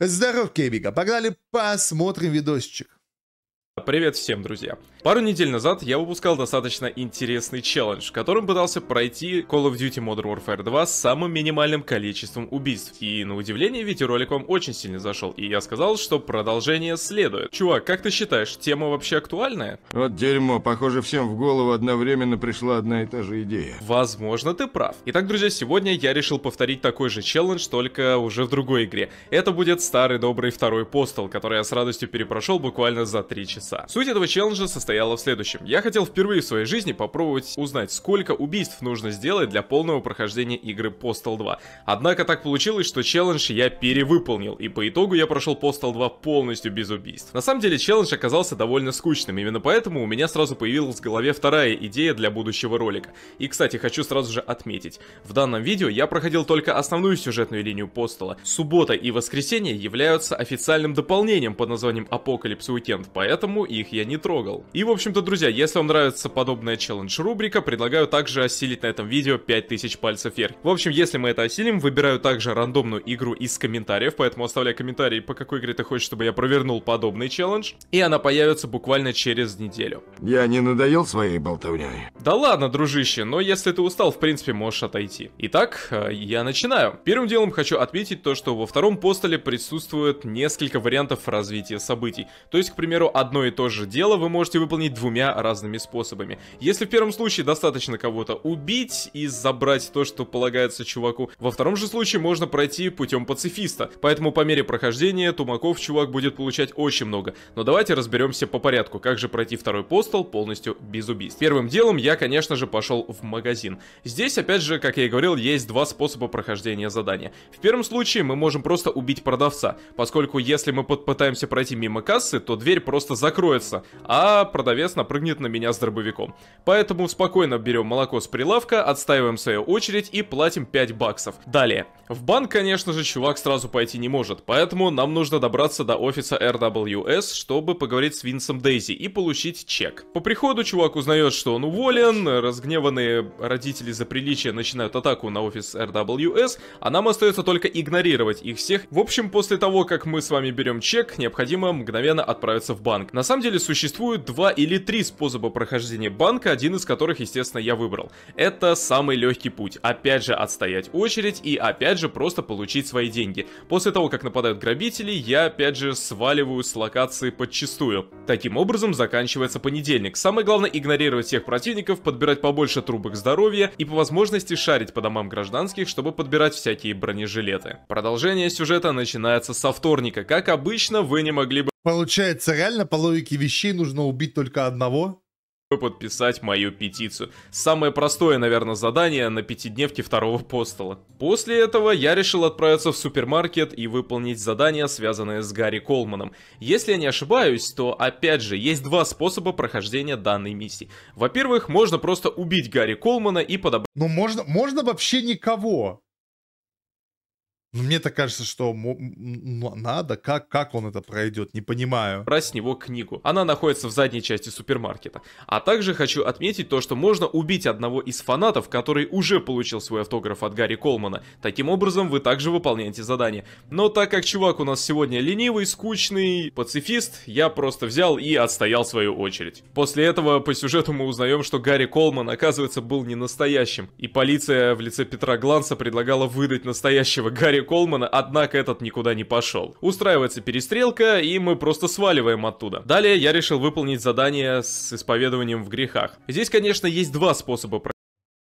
Здоров, Кебика, погнали посмотрим видосчик. Привет всем, друзья! Пару недель назад я выпускал достаточно интересный челлендж, в котором пытался пройти Call of Duty Modern Warfare 2 с самым минимальным количеством убийств. И на удивление видеоролик вам очень сильно зашел, и я сказал, что продолжение следует. Чувак, как ты считаешь, тема вообще актуальная? Вот дерьмо, похоже всем в голову одновременно пришла одна и та же идея. Возможно, ты прав. Итак, друзья, сегодня я решил повторить такой же челлендж, только уже в другой игре. Это будет старый добрый второй постел, который я с радостью перепрошел буквально за 3 часа часа. Суть этого челленджа состояла в следующем. Я хотел впервые в своей жизни попробовать узнать, сколько убийств нужно сделать для полного прохождения игры Postal 2. Однако так получилось, что челлендж я перевыполнил, и по итогу я прошел Postal 2 полностью без убийств. На самом деле челлендж оказался довольно скучным, именно поэтому у меня сразу появилась в голове вторая идея для будущего ролика. И, кстати, хочу сразу же отметить, в данном видео я проходил только основную сюжетную линию Постала. Суббота и воскресенье являются официальным дополнением под названием Апокалипс Уикенд, поэтому поэтому их я не трогал. И в общем-то, друзья, если вам нравится подобная челлендж-рубрика, предлагаю также осилить на этом видео 5000 пальцев вверх. В общем, если мы это осилим, выбираю также рандомную игру из комментариев, поэтому оставляй комментарий, по какой игре ты хочешь, чтобы я провернул подобный челлендж, и она появится буквально через неделю. Я не надоел своей болтовней? Да ладно, дружище, но если ты устал, в принципе, можешь отойти. Итак, э, я начинаю. Первым делом хочу отметить то, что во втором постоле присутствует несколько вариантов развития событий. То есть, к примеру, одно и то же дело вы можете выполнить двумя разными способами. Если в первом случае достаточно кого-то убить и забрать то, что полагается чуваку, во втором же случае можно пройти путем пацифиста, поэтому по мере прохождения тумаков чувак будет получать очень много. Но давайте разберемся по порядку, как же пройти второй постол полностью без убийств. Первым делом я, конечно же, пошел в магазин. Здесь, опять же, как я и говорил, есть два способа прохождения задания. В первом случае мы можем просто убить продавца, поскольку если мы попытаемся пройти мимо кассы, то дверь просто закроется закроется, а продавец напрыгнет на меня с дробовиком. Поэтому спокойно берем молоко с прилавка, отстаиваем свою очередь и платим 5 баксов. Далее. В банк, конечно же, чувак сразу пойти не может, поэтому нам нужно добраться до офиса RWS, чтобы поговорить с Винсом Дейзи и получить чек. По приходу чувак узнает, что он уволен, разгневанные родители за приличие начинают атаку на офис RWS, а нам остается только игнорировать их всех. В общем, после того, как мы с вами берем чек, необходимо мгновенно отправиться в банк. На самом деле существует два или три способа прохождения банка, один из которых, естественно, я выбрал. Это самый легкий путь. Опять же, отстоять очередь и опять же просто получить свои деньги. После того, как нападают грабители, я опять же сваливаю с локации подчистую. Таким образом, заканчивается понедельник. Самое главное игнорировать всех противников, подбирать побольше трубок здоровья и по возможности шарить по домам гражданских, чтобы подбирать всякие бронежилеты. Продолжение сюжета начинается со вторника. Как обычно, вы не могли бы Получается, реально по логике вещей нужно убить только одного? подписать мою петицию. Самое простое, наверное, задание на пятидневке второго постела. После этого я решил отправиться в супермаркет и выполнить задание, связанное с Гарри Колманом. Если я не ошибаюсь, то опять же, есть два способа прохождения данной миссии. Во-первых, можно просто убить Гарри Колмана и подобрать... Ну можно, можно вообще никого. Но ну, мне так кажется, что надо, как, как он это пройдет, не понимаю. Брать с него книгу. Она находится в задней части супермаркета. А также хочу отметить то, что можно убить одного из фанатов, который уже получил свой автограф от Гарри Колмана. Таким образом, вы также выполняете задание. Но так как чувак у нас сегодня ленивый, скучный, пацифист, я просто взял и отстоял свою очередь. После этого по сюжету мы узнаем, что Гарри Колман, оказывается, был не настоящим. И полиция в лице Петра Гланса предлагала выдать настоящего Гарри Колмана, однако этот никуда не пошел. Устраивается перестрелка, и мы просто сваливаем оттуда. Далее я решил выполнить задание с исповедованием в грехах. Здесь, конечно, есть два способа про.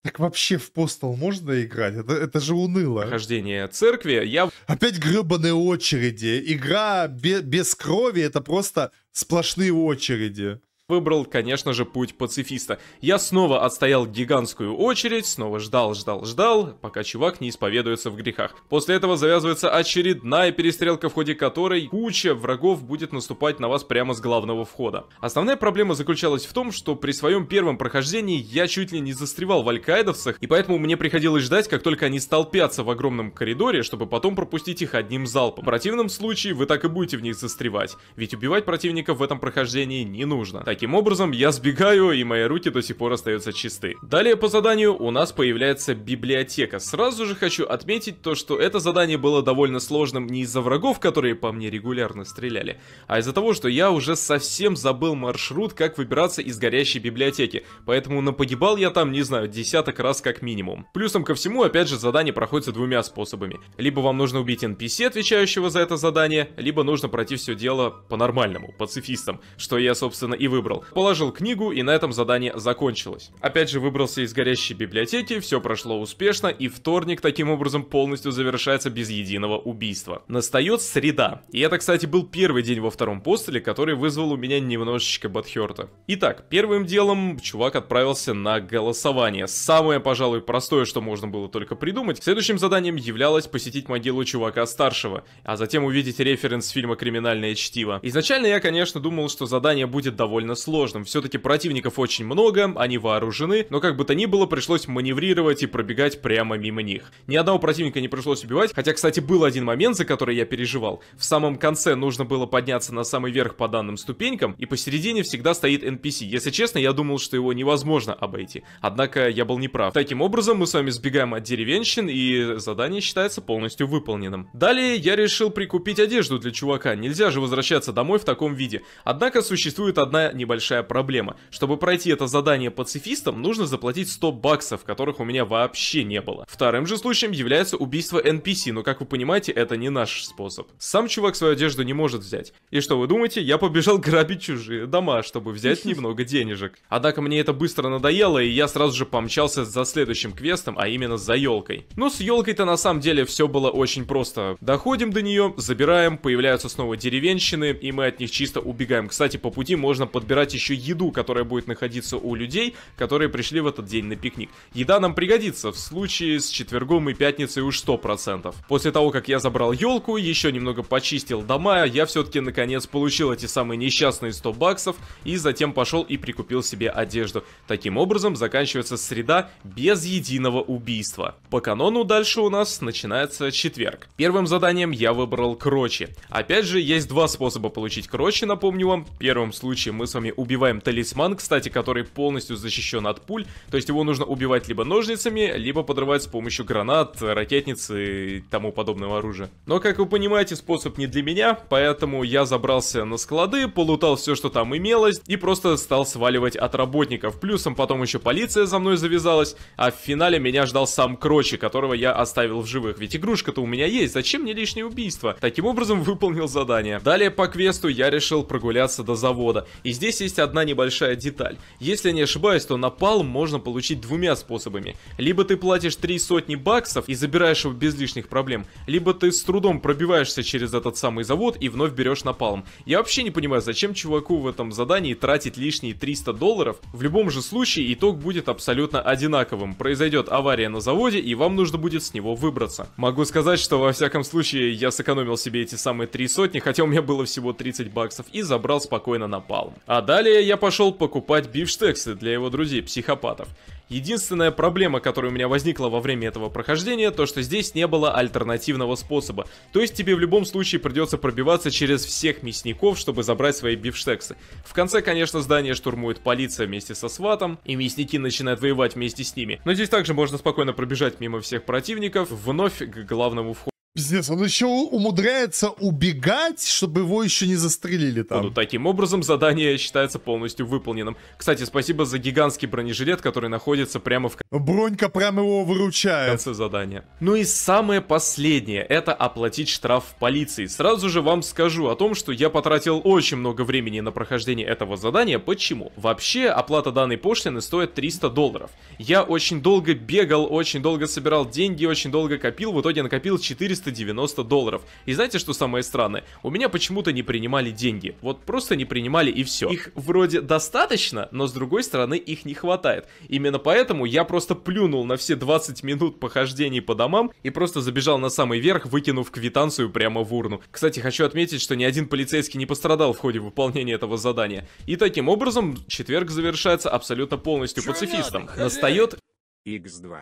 так вообще в постал можно играть? Это, это же уныло. Прохождение церкви, я... Опять гребаные очереди. Игра без, без крови, это просто сплошные очереди выбрал, конечно же, путь пацифиста. Я снова отстоял гигантскую очередь, снова ждал, ждал, ждал, пока чувак не исповедуется в грехах. После этого завязывается очередная перестрелка, в ходе которой куча врагов будет наступать на вас прямо с главного входа. Основная проблема заключалась в том, что при своем первом прохождении я чуть ли не застревал в алькаидовцах, и поэтому мне приходилось ждать, как только они столпятся в огромном коридоре, чтобы потом пропустить их одним залпом. В противном случае вы так и будете в них застревать, ведь убивать противников в этом прохождении не нужно. Таким образом, я сбегаю, и мои руки до сих пор остаются чисты. Далее по заданию у нас появляется библиотека. Сразу же хочу отметить то, что это задание было довольно сложным не из-за врагов, которые по мне регулярно стреляли, а из-за того, что я уже совсем забыл маршрут, как выбираться из горящей библиотеки, поэтому напогибал я там, не знаю, десяток раз как минимум. Плюсом ко всему, опять же, задание проходится двумя способами. Либо вам нужно убить NPC, отвечающего за это задание, либо нужно пройти все дело по-нормальному, пацифистам, что я, собственно, и выбрал выбрал. Положил книгу, и на этом задание закончилось. Опять же, выбрался из горящей библиотеки, все прошло успешно, и вторник таким образом полностью завершается без единого убийства. Настает среда. И это, кстати, был первый день во втором постеле, который вызвал у меня немножечко Батхерта. Итак, первым делом чувак отправился на голосование. Самое, пожалуй, простое, что можно было только придумать. Следующим заданием являлось посетить могилу чувака старшего, а затем увидеть референс фильма «Криминальное чтиво». Изначально я, конечно, думал, что задание будет довольно сложным. Все-таки противников очень много, они вооружены, но как бы то ни было, пришлось маневрировать и пробегать прямо мимо них. Ни одного противника не пришлось убивать, хотя, кстати, был один момент, за который я переживал. В самом конце нужно было подняться на самый верх по данным ступенькам, и посередине всегда стоит NPC. Если честно, я думал, что его невозможно обойти. Однако я был неправ. Таким образом, мы с вами сбегаем от деревенщин, и задание считается полностью выполненным. Далее я решил прикупить одежду для чувака. Нельзя же возвращаться домой в таком виде. Однако существует одна не небольшая проблема. Чтобы пройти это задание пацифистам, нужно заплатить 100 баксов, которых у меня вообще не было. Вторым же случаем является убийство NPC, но как вы понимаете, это не наш способ. Сам чувак свою одежду не может взять. И что вы думаете, я побежал грабить чужие дома, чтобы взять немного денежек. Однако мне это быстро надоело, и я сразу же помчался за следующим квестом, а именно за елкой. Ну с елкой-то на самом деле все было очень просто. Доходим до нее, забираем, появляются снова деревенщины, и мы от них чисто убегаем. Кстати, по пути можно подбирать собирать еще еду, которая будет находиться у людей, которые пришли в этот день на пикник. Еда нам пригодится в случае с четвергом и пятницей уж 100%. После того, как я забрал елку, еще немного почистил дома, я все-таки наконец получил эти самые несчастные 100 баксов и затем пошел и прикупил себе одежду. Таким образом заканчивается среда без единого убийства. По канону дальше у нас начинается четверг. Первым заданием я выбрал крочи. Опять же, есть два способа получить крочи, напомню вам. В первом случае мы с вами убиваем талисман, кстати, который полностью защищен от пуль. То есть его нужно убивать либо ножницами, либо подрывать с помощью гранат, ракетниц и тому подобного оружия. Но, как вы понимаете, способ не для меня, поэтому я забрался на склады, полутал все, что там имелось, и просто стал сваливать от работников. Плюсом потом еще полиция за мной завязалась, а в финале меня ждал сам Крочи, которого я оставил в живых. Ведь игрушка-то у меня есть, зачем мне лишнее убийство? Таким образом выполнил задание. Далее по квесту я решил прогуляться до завода. И здесь Здесь есть одна небольшая деталь. Если не ошибаюсь, то напалм можно получить двумя способами. Либо ты платишь три сотни баксов и забираешь его без лишних проблем, либо ты с трудом пробиваешься через этот самый завод и вновь берешь напалм. Я вообще не понимаю, зачем чуваку в этом задании тратить лишние 300 долларов. В любом же случае итог будет абсолютно одинаковым. Произойдет авария на заводе и вам нужно будет с него выбраться. Могу сказать, что во всяком случае я сэкономил себе эти самые три сотни, хотя у меня было всего 30 баксов и забрал спокойно напалм. А а далее я пошел покупать бифштексы для его друзей-психопатов. Единственная проблема, которая у меня возникла во время этого прохождения, то что здесь не было альтернативного способа. То есть тебе в любом случае придется пробиваться через всех мясников, чтобы забрать свои бифштексы. В конце, конечно, здание штурмует полиция вместе со сватом, и мясники начинают воевать вместе с ними. Но здесь также можно спокойно пробежать мимо всех противников, вновь к главному входу. Пиздец, он еще умудряется убегать, чтобы его еще не застрелили там. Ну, таким образом задание считается полностью выполненным. Кстати, спасибо за гигантский бронежилет, который находится прямо в... Бронька прям его выручает. В конце задания. Ну и самое последнее, это оплатить штраф полиции. Сразу же вам скажу о том, что я потратил очень много времени на прохождение этого задания. Почему? Вообще, оплата данной пошлины стоит 300 долларов. Я очень долго бегал, очень долго собирал деньги, очень долго копил, в итоге накопил 400 390 долларов. И знаете, что самое странное? У меня почему-то не принимали деньги. Вот просто не принимали и все. Их вроде достаточно, но с другой стороны их не хватает. Именно поэтому я просто плюнул на все 20 минут похождений по домам и просто забежал на самый верх, выкинув квитанцию прямо в урну. Кстати, хочу отметить, что ни один полицейский не пострадал в ходе выполнения этого задания. И таким образом четверг завершается абсолютно полностью Чё пацифистом. Надо? Настает... X2.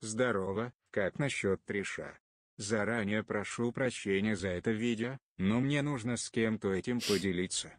Здорово, как насчет Триша? Заранее прошу прощения за это видео, но мне нужно с кем-то этим поделиться.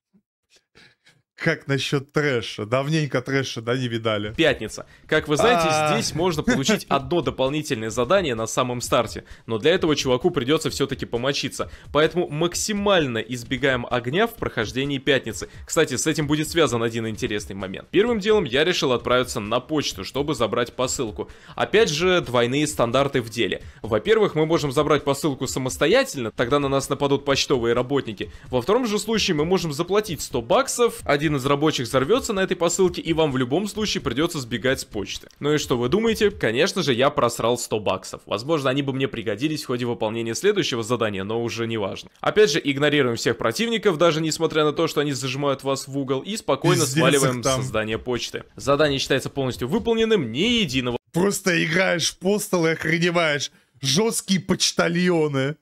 Как насчет трэша? Давненько трэша, да, не видали. Пятница. Как вы знаете, А-а-а. здесь можно получить одно дополнительное задание на самом старте, но для этого чуваку придется все-таки помочиться. Поэтому максимально избегаем огня в прохождении пятницы. Кстати, с этим будет связан один интересный момент. Первым делом я решил отправиться на почту, чтобы забрать посылку. Опять же, двойные стандарты в деле. Во-первых, мы можем забрать посылку самостоятельно, тогда на нас нападут почтовые работники. Во втором же случае мы можем заплатить 100 баксов, один один из рабочих взорвется на этой посылке, и вам в любом случае придется сбегать с почты. Ну и что вы думаете? Конечно же, я просрал 100 баксов. Возможно, они бы мне пригодились в ходе выполнения следующего задания, но уже не важно. Опять же, игнорируем всех противников, даже несмотря на то, что они зажимают вас в угол, и спокойно Пиздец сваливаем создание почты. Задание считается полностью выполненным, ни единого. Просто играешь в постол и охреневаешь. Жесткие почтальоны.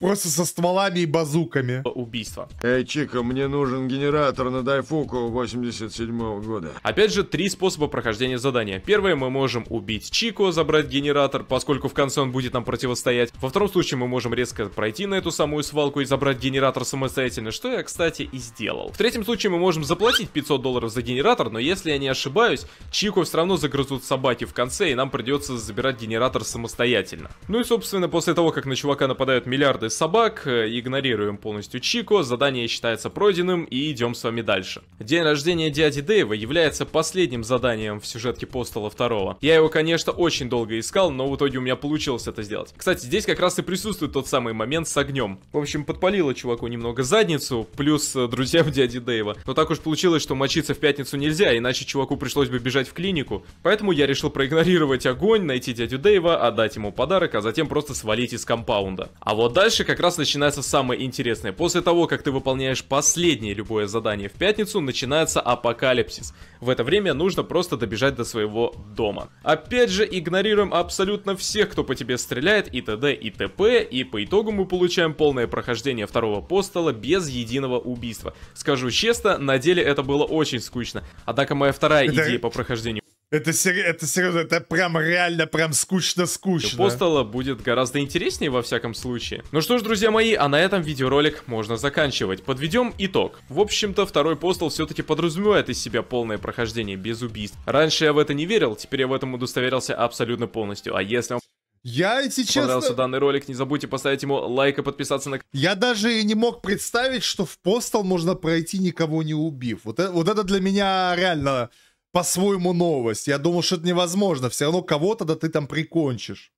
Просто со стволами и базуками. Убийство. Эй, Чика, мне нужен генератор на Дайфуку 87 -го года. Опять же, три способа прохождения задания. Первое, мы можем убить Чико, забрать генератор, поскольку в конце он будет нам противостоять. Во втором случае, мы можем резко пройти на эту самую свалку и забрать генератор самостоятельно, что я, кстати, и сделал. В третьем случае, мы можем заплатить 500 долларов за генератор, но если я не ошибаюсь, Чико все равно загрызут собаки в конце, и нам придется забирать генератор самостоятельно. Ну и, собственно, после того, как на чувака нападают миллиарды собак, э, игнорируем полностью Чико, задание считается пройденным и идем с вами дальше. День рождения дяди Дэйва является последним заданием в сюжетке Постала 2. Я его, конечно, очень долго искал, но в итоге у меня получилось это сделать. Кстати, здесь как раз и присутствует тот самый момент с огнем. В общем, подпалило чуваку немного задницу, плюс э, друзьям дяди Дэйва. Но так уж получилось, что мочиться в пятницу нельзя, иначе чуваку пришлось бы бежать в клинику. Поэтому я решил проигнорировать огонь, найти дядю Дэйва, отдать ему подарок, а затем просто свалить из компаунда. А вот дальше дальше как раз начинается самое интересное. После того, как ты выполняешь последнее любое задание в пятницу, начинается апокалипсис. В это время нужно просто добежать до своего дома. Опять же, игнорируем абсолютно всех, кто по тебе стреляет, и т.д. и т.п. И по итогу мы получаем полное прохождение второго постола без единого убийства. Скажу честно, на деле это было очень скучно. Однако моя вторая идея по прохождению это, это серьезно, это прям реально прям скучно-скучно. Постала будет гораздо интереснее во всяком случае. Ну что ж, друзья мои, а на этом видеоролик можно заканчивать. Подведем итог. В общем-то, второй Постал все-таки подразумевает из себя полное прохождение без убийств. Раньше я в это не верил, теперь я в этом удостоверился абсолютно полностью. А если вам я, если честно... Понравился данный ролик, не забудьте поставить ему лайк и подписаться на... Я даже и не мог представить, что в Постал можно пройти, никого не убив. Вот это, вот это для меня реально по-своему новость. Я думал, что это невозможно. Все равно кого-то да ты там прикончишь.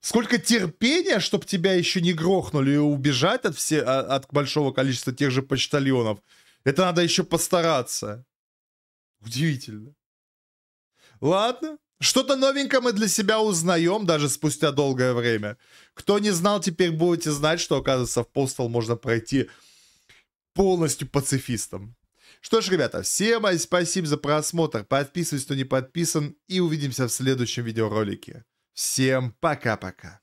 Сколько терпения, чтобы тебя еще не грохнули и убежать от, все, а, от большого количества тех же почтальонов. Это надо еще постараться. Удивительно. Ладно. Что-то новенькое мы для себя узнаем даже спустя долгое время. Кто не знал, теперь будете знать, что, оказывается, в Postal можно пройти полностью пацифистом. Что ж, ребята, всем спасибо за просмотр. Подписывайтесь, кто не подписан. И увидимся в следующем видеоролике. Всем пока-пока.